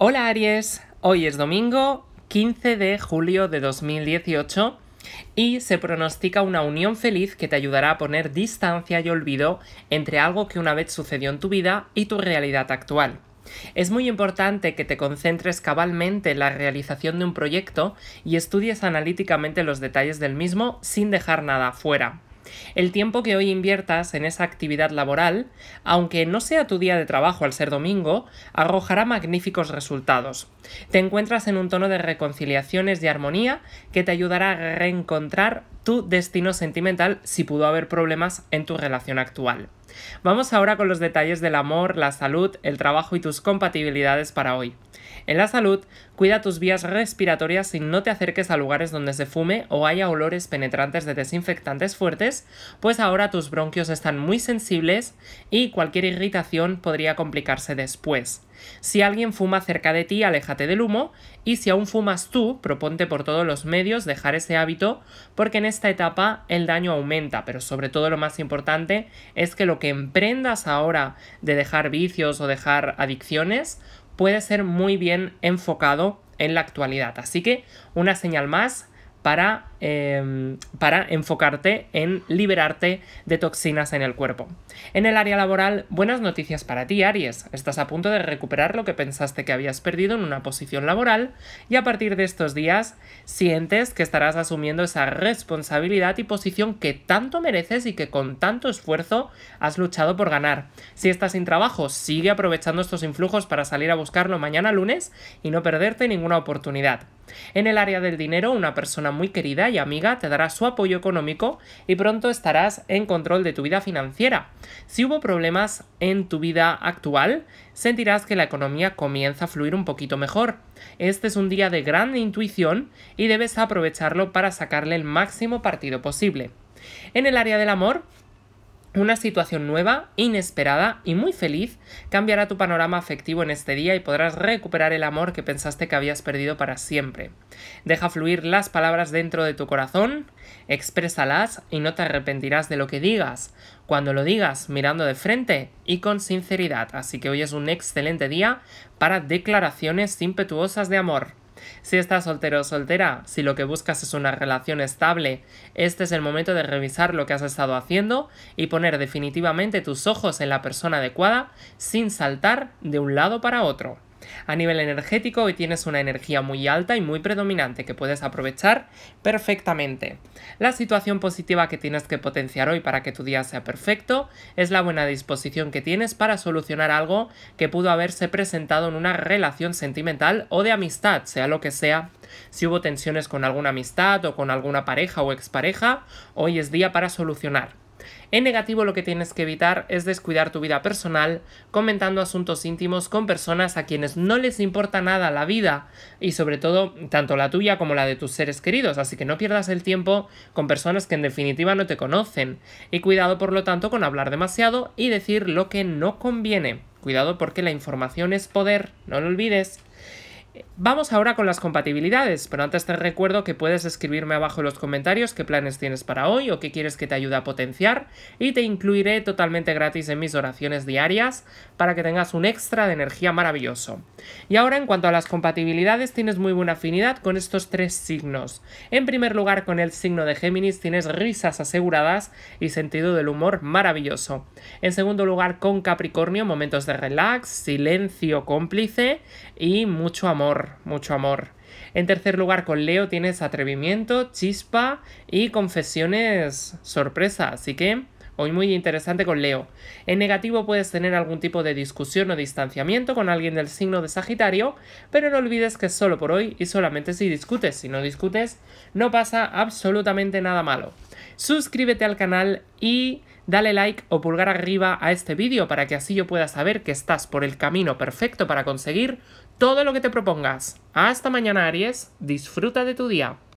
Hola Aries, hoy es domingo 15 de julio de 2018 y se pronostica una unión feliz que te ayudará a poner distancia y olvido entre algo que una vez sucedió en tu vida y tu realidad actual. Es muy importante que te concentres cabalmente en la realización de un proyecto y estudies analíticamente los detalles del mismo sin dejar nada fuera. El tiempo que hoy inviertas en esa actividad laboral, aunque no sea tu día de trabajo al ser domingo, arrojará magníficos resultados. Te encuentras en un tono de reconciliaciones y armonía que te ayudará a reencontrar tu destino sentimental si pudo haber problemas en tu relación actual. Vamos ahora con los detalles del amor, la salud, el trabajo y tus compatibilidades para hoy. En la salud, cuida tus vías respiratorias y no te acerques a lugares donde se fume o haya olores penetrantes de desinfectantes fuertes, pues ahora tus bronquios están muy sensibles y cualquier irritación podría complicarse después. Si alguien fuma cerca de ti, aléjate del humo, y si aún fumas tú, proponte por todos los medios dejar ese hábito, porque en esta etapa el daño aumenta, pero sobre todo lo más importante es que lo que emprendas ahora de dejar vicios o dejar adicciones puede ser muy bien enfocado en la actualidad. Así que una señal más Em, para, enfocarte en liberarte de toxinas en el cuerpo. En el área laboral, buenas noticias para ti, Aries. Estás a punto de recuperar lo que pensaste que habías perdido en una posición laboral y a partir de estos días sientes que estarás asumiendo esa responsabilidad y posición que tanto mereces y que con tanto esfuerzo has luchado por ganar. Si estás sin trabajo, sigue aprovechando estos influjos para salir a buscarlo mañana lunes y no perderte ninguna oportunidad. En el área del dinero, una persona muy querida y amiga te dará su apoyo económico y pronto estarás en control de tu vida financiera. Si hubo problemas en tu vida actual, sentirás que la economía comienza a fluir un poquito mejor. Este es un día de gran intuición y debes aprovecharlo para sacarle el máximo partido posible. En el área del amor, una situación nueva, inesperada y muy feliz cambiará tu panorama afectivo en este día y podrás recuperar el amor que pensaste que habías perdido para siempre. Deja fluir las palabras dentro de tu corazón, exprésalas y no te arrepentirás de lo que digas, cuando lo digas mirando de frente y con sinceridad. Así que hoy es un excelente día para declaraciones impetuosas de amor. Si estás soltero o soltera, si lo que buscas es una relación estable, este es el momento de revisar lo que has estado haciendo y poner definitivamente tus ojos en la persona adecuada sin saltar de un lado para otro. A nivel energético, hoy tienes una energía muy alta y muy predominante que puedes aprovechar perfectamente. La situación positiva que tienes que potenciar hoy para que tu día sea perfecto es la buena disposición que tienes para solucionar algo que pudo haberse presentado en una relación sentimental o de amistad, sea lo que sea. Si hubo tensiones con alguna amistad o con alguna pareja o expareja, hoy es día para solucionar. En negativo lo que tienes que evitar es descuidar tu vida personal comentando asuntos íntimos con personas a quienes no les importa nada la vida y sobre todo tanto la tuya como la de tus seres queridos, así que no pierdas el tiempo con personas que en definitiva no te conocen y cuidado por lo tanto con hablar demasiado y decir lo que no conviene. Cuidado porque la información es poder, no lo olvides. Vamos ahora con las compatibilidades, pero antes te recuerdo que puedes escribirme abajo en los comentarios qué planes tienes para hoy o qué quieres que te ayude a potenciar y te incluiré totalmente gratis en mis oraciones diarias para que tengas un extra de energía maravilloso. Y ahora en cuanto a las compatibilidades tienes muy buena afinidad con estos tres signos. En primer lugar con el signo de Géminis tienes risas aseguradas y sentido del humor maravilloso. En segundo lugar con Capricornio momentos de relax, silencio cómplice y mucho amor mucho amor. En tercer lugar, con Leo tienes atrevimiento, chispa y confesiones sorpresa. Así que hoy muy interesante con Leo. En negativo puedes tener algún tipo de discusión o distanciamiento con alguien del signo de Sagitario, pero no olvides que es solo por hoy y solamente si discutes. Si no discutes, no pasa absolutamente nada malo. Suscríbete al canal y dale like o pulgar arriba a este vídeo para que así yo pueda saber que estás por el camino perfecto para conseguir todo lo que te propongas. Hasta mañana Aries, disfruta de tu día.